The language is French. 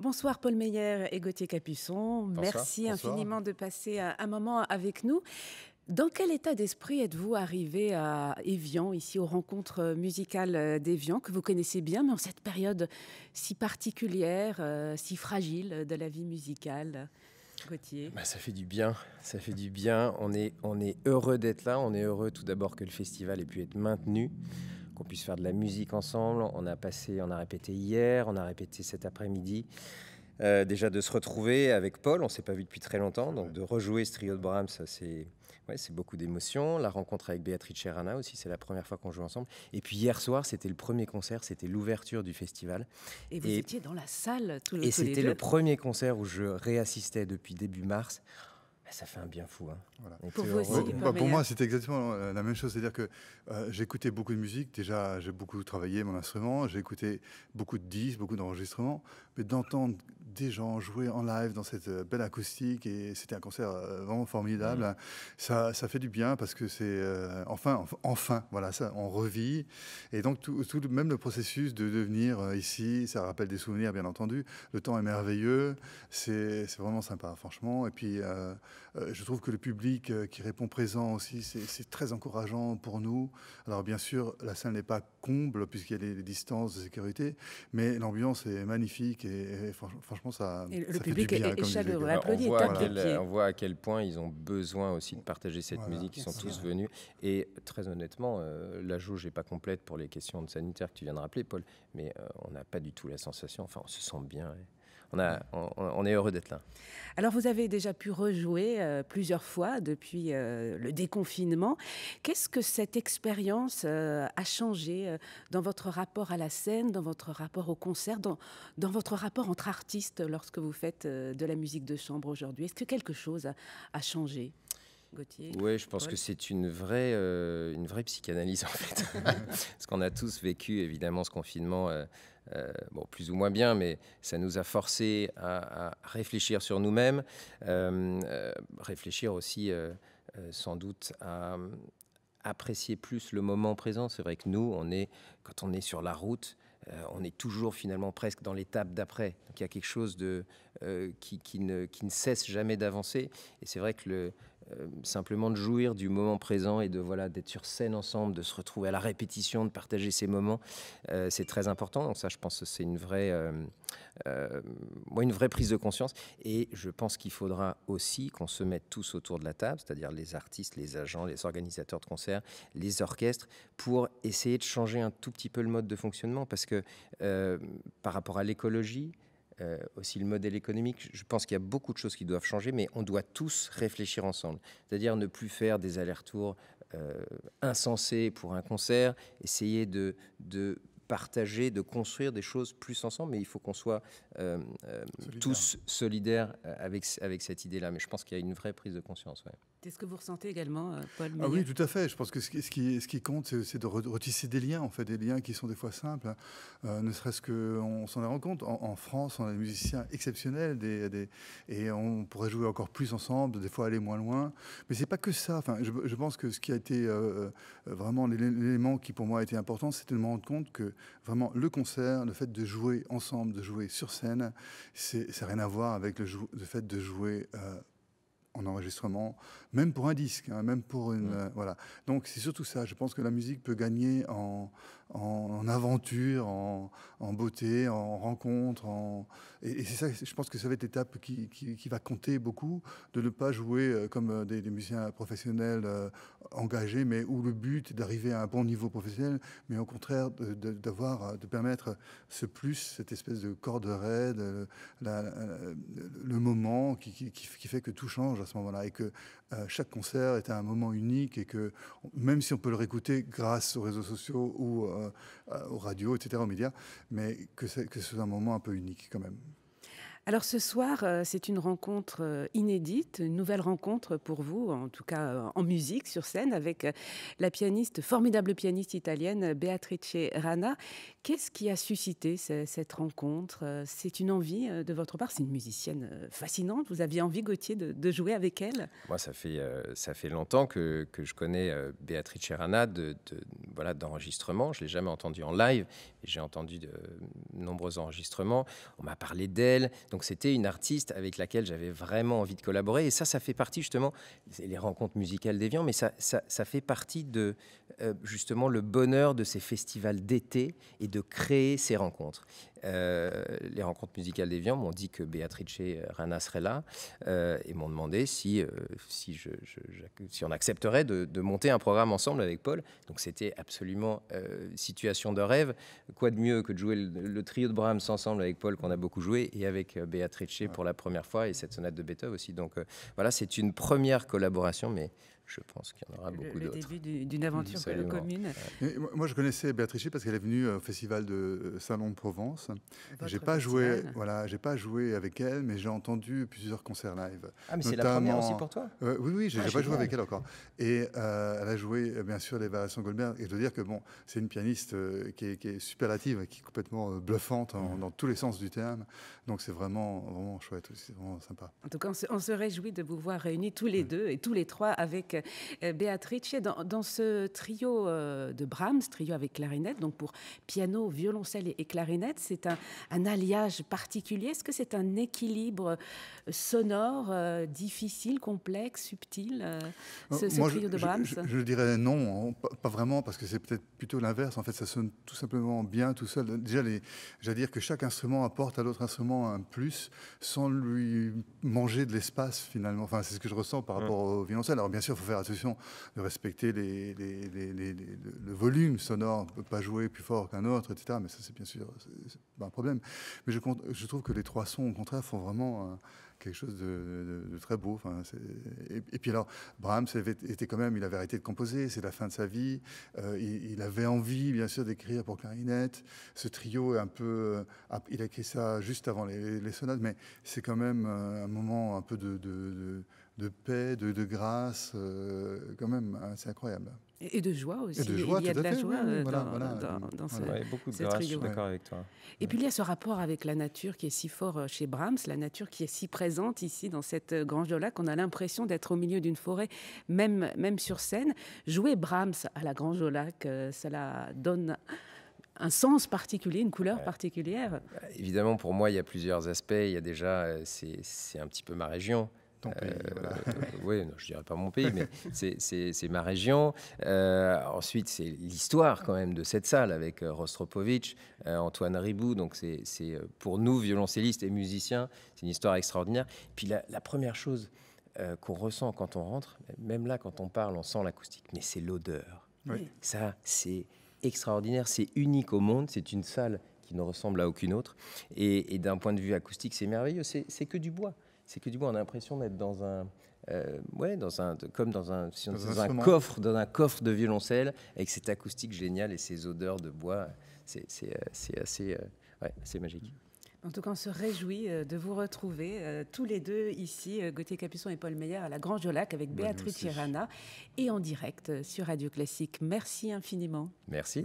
Bonsoir Paul Meyer et Gauthier Capuçon. Merci infiniment de passer un moment avec nous. Dans quel état d'esprit êtes-vous arrivé à Evian, ici aux rencontres musicales d'Evian, que vous connaissez bien, mais en cette période si particulière, euh, si fragile de la vie musicale Gauthier bah, Ça fait du bien, ça fait du bien. On est, on est heureux d'être là, on est heureux tout d'abord que le festival ait pu être maintenu qu'on puisse faire de la musique ensemble. On a passé, on a répété hier, on a répété cet après-midi. Euh, déjà de se retrouver avec Paul, on s'est pas vu depuis très longtemps, donc de rejouer ce trio de Brahms, c'est ouais, c'est beaucoup d'émotion. La rencontre avec Béatrice Cherana aussi, c'est la première fois qu'on joue ensemble. Et puis hier soir, c'était le premier concert, c'était l'ouverture du festival. Et vous étiez dans la salle tout le Et c'était le premier concert où je réassistais depuis début mars bah, ça fait un bien fou. Hein. Pour, euh, bah, moi, c'était exactement euh, la même chose. C'est-à-dire que euh, j'écoutais beaucoup de musique. Déjà, j'ai beaucoup travaillé mon instrument. J'ai écouté beaucoup de disques, beaucoup d'enregistrements. Mais d'entendre des gens jouer en live dans cette euh, belle acoustique et c'était un concert euh, vraiment formidable. Mmh. Ça, ça, fait du bien parce que c'est euh, enfin, enfin, voilà, ça, on revit. Et donc tout, tout même le processus de devenir ici, ça rappelle des souvenirs bien entendu. Le temps est merveilleux, c'est vraiment sympa, franchement. Et puis je trouve que le public qui répond présent aussi, c'est très encourageant pour nous. Alors bien sûr, la salle n'est pas comble puisqu'il y a des distances de sécurité, mais l'ambiance est magnifique et, et franchement le public est, chaleureux, applaudit on, on voit, à quel point ils ont besoin aussi de partager cette musique. Ils sont tous venus. Et très honnêtement, euh, la jauge n'est pas complète pour les questions de sanitaire que tu viens de rappeler, Paul. Mais euh, on n'a pas du tout la sensation. Enfin, on se sent bien on, est heureux d'être là. Alors vous avez déjà pu rejouer euh, plusieurs fois depuis euh, le déconfinement. Qu'est-ce que cette expérience euh, a changé dans votre rapport à la scène, dans votre rapport au concert, dans, votre rapport entre artistes lorsque vous faites de la musique de chambre aujourd'hui Est-ce que quelque chose a changé oui, je pense que c'est une vraie, euh, une vraie psychanalyse en fait. Parce qu'on a tous vécu évidemment ce confinement, euh, euh, bon, plus ou moins bien, mais ça nous a forcé à, réfléchir sur nous-mêmes, réfléchir aussi sans doute à apprécier plus le moment présent. C'est vrai que nous, on est, quand on est sur la route, on est toujours finalement presque dans l'étape d'après. il y a quelque chose de, qui, ne, qui, ne, cesse jamais d'avancer. Et c'est vrai que le, euh, simplement de jouir du moment présent et de voilà d'être sur scène ensemble, de se retrouver à la répétition, de partager ces moments, euh, c'est très important. Donc ça, je pense que c'est une vraie, euh, une vraie prise de conscience. Et je pense qu'il faudra aussi qu'on se mette tous autour de la table, c'est-à-dire les artistes, les agents, les organisateurs de concerts, les orchestres, pour essayer de changer un tout petit peu le mode de fonctionnement, parce que par rapport à l'écologie, euh, aussi le modèle économique. Je pense qu'il y a beaucoup de choses qui doivent changer, mais on doit tous réfléchir ensemble. C'est-à-dire ne plus faire des allers-retours euh, insensés pour un concert, essayer de, de partager, de construire des choses plus ensemble, mais il faut qu'on soit euh, tous solidaires avec, avec cette idée-là. Mais je pense qu'il y a une vraie prise de conscience. Ouais. C'est ce que vous ressentez également, euh, Paul ah oui, tout à fait. Je pense que ce qui, ce qui, compte, c'est de retisser des liens, en fait, des liens qui sont des fois simples. Hein. Euh, ne serait-ce qu'on s'en rend compte. En, France, on a des musiciens exceptionnels des, et on pourrait jouer encore plus ensemble, des fois aller moins loin. Mais c'est pas que ça. Enfin, je, pense que ce qui a été euh, vraiment l'élément qui, pour moi, a été important, c'était de me rendre compte que vraiment le concert, le fait de jouer ensemble, de jouer sur scène, c'est rien à voir avec le, fait de jouer en enregistrement, même pour un disque, hein, même pour une. Mm. Euh, voilà. Donc c'est surtout ça. Je pense que la musique peut gagner en, en, aventure, en, beauté, en rencontre. En... Et, c'est ça, je pense que ça va être l'étape qui, qui, va compter beaucoup, de ne pas jouer euh, comme euh, des, musiciens professionnels euh, engagés, mais où le but est d'arriver à un bon niveau professionnel, mais au contraire de, de, permettre ce plus, cette espèce de corde raide, le moment qui, qui, fait que tout change à ce moment-là, et que chaque concert est un moment unique, et que même si on peut le réécouter grâce aux réseaux sociaux ou euh, euh, aux radios, etc., aux médias, mais que, que ce un moment un peu unique quand même. Alors ce soir, euh, c'est une rencontre euh, inédite, une nouvelle rencontre pour vous, en tout cas euh, en musique, sur scène, avec la pianiste, formidable pianiste italienne Beatrice Rana. Qu'est-ce qui a suscité cette rencontre C'est une envie de votre part, c'est une musicienne fascinante. Vous aviez envie, Gauthier, de, jouer avec elle Moi, ça fait, ça fait longtemps que, je connais Beatrice Rana de, voilà, d'enregistrement. Je ne l'ai jamais entendue en live, j'ai entendu de nombreux enregistrements. On m'a parlé d'elle. Donc donc c'était une artiste avec laquelle j'avais vraiment envie de collaborer. Et ça, ça fait partie justement, les rencontres musicales d'Evian, mais ça, ça, ça, fait partie de, euh, justement le bonheur de ces festivals d'été et de créer ces rencontres. Euh, les rencontres musicales des viandes m'ont dit que Beatrice euh, Rana seraient là et m'ont demandé si, si, on accepterait de, monter un programme ensemble avec Paul. Donc c'était absolument situation de rêve. Quoi de mieux que de jouer le, le trio de Brahms ensemble avec Paul qu'on a beaucoup joué et avec Beatrice pour la première fois et cette sonate de Beethoven aussi. Donc voilà, c'est une première collaboration, mais je pense qu'il y en aura beaucoup d'autres. Le début d'une aventure commune. moi, je connaissais Béatrice parce qu'elle est venue au festival de euh, Salon-de-Provence. J'ai pas joué, voilà, j'ai pas joué avec elle, mais j'ai entendu plusieurs concerts live. Ah, mais c'est la première aussi pour toi euh, Oui, oui, j'ai ah, pas joué avec elle encore. Et euh, elle a joué, bien sûr, les variations Goldberg. Et je dois dire que bon, c'est une pianiste qui est, qui superlative, qui est complètement bluffante dans tous les sens du terme. Donc c'est vraiment, vraiment chouette, c'est vraiment sympa. En tout cas, on se, réjouit de vous voir réunis tous les deux et tous les trois avec euh, Béatrice, Dans, ce trio euh, de Brahms, trio avec clarinette, donc pour piano, violoncelle et, clarinette, c'est un, alliage particulier. Est-ce que c'est un équilibre euh, sonore difficile, complexe, subtil, ce, trio de Brahms je, dirais non, pas vraiment, parce que c'est peut-être plutôt l'inverse. En fait, ça sonne tout simplement bien tout seul. Déjà, j'allais dire que chaque instrument apporte à l'autre instrument un plus sans lui manger de l'espace finalement. Enfin, c'est ce que je ressens par mm. rapport au violoncelle. Alors bien sûr, il faut la attention de respecter les, le volume sonore. On ne peut pas jouer plus fort qu'un autre, etc. Mais ça, c'est bien sûr pas un problème. Mais je, je, trouve que les trois sons, au contraire, font vraiment euh, quelque chose de, très beau. et, puis alors, Brahms était quand même, il avait arrêté de composer, c'est la fin de sa vie. Euh, il, avait envie, bien sûr, d'écrire pour clarinette. Ce trio est un peu, euh, il a écrit ça juste avant les, sonates, mais c'est quand même un moment un peu de de paix, de, de grâce, euh, quand même, hein, c'est incroyable. Et de joie aussi. De joie, il y a de la joie dans, ce, beaucoup de grâce, Je suis d'accord avec toi. Et puis il y a ce rapport avec la nature qui est si fort euh, chez Brahms, la nature qui est si présente ici dans cette euh, grange au lac. On a l'impression d'être au milieu d'une forêt, même, même sur scène. Jouer Brahms à la grange au lac, ça donne un sens particulier, une couleur particulière. Bah, évidemment, pour moi, il y a plusieurs aspects. Il y a déjà, c'est un petit peu ma région. Euh, oui, non, je dirais pas mon pays, mais c'est ma région. Euh, ensuite, c'est l'histoire quand même de cette salle avec euh, Rostropovitch, Antoine Ribou. Donc, c'est pour nous, violoncellistes et musiciens, c'est une histoire extraordinaire. Puis la, première chose qu'on ressent quand on rentre, même là, quand on parle, on sent l'acoustique, mais c'est l'odeur. Ça, c'est extraordinaire, c'est unique au monde, c'est une salle qui ne ressemble à aucune autre. et d'un point de vue acoustique, c'est merveilleux, c'est que du bois c'est que du coup, on a l'impression d'être dans un, euh, ouais, dans un, comme dans un, un coffre, dans un coffre de violoncelle, avec cette acoustique géniale et ces odeurs de bois. C'est, euh, assez, euh, ouais, c'est magique. En tout cas, on se réjouit de vous retrouver tous les deux ici, Gauthier Capuçon et Paul Meyer à la Grange Jolac avec bah, Béatrice Tirana et en direct sur Radio Classique. Merci infiniment. Merci.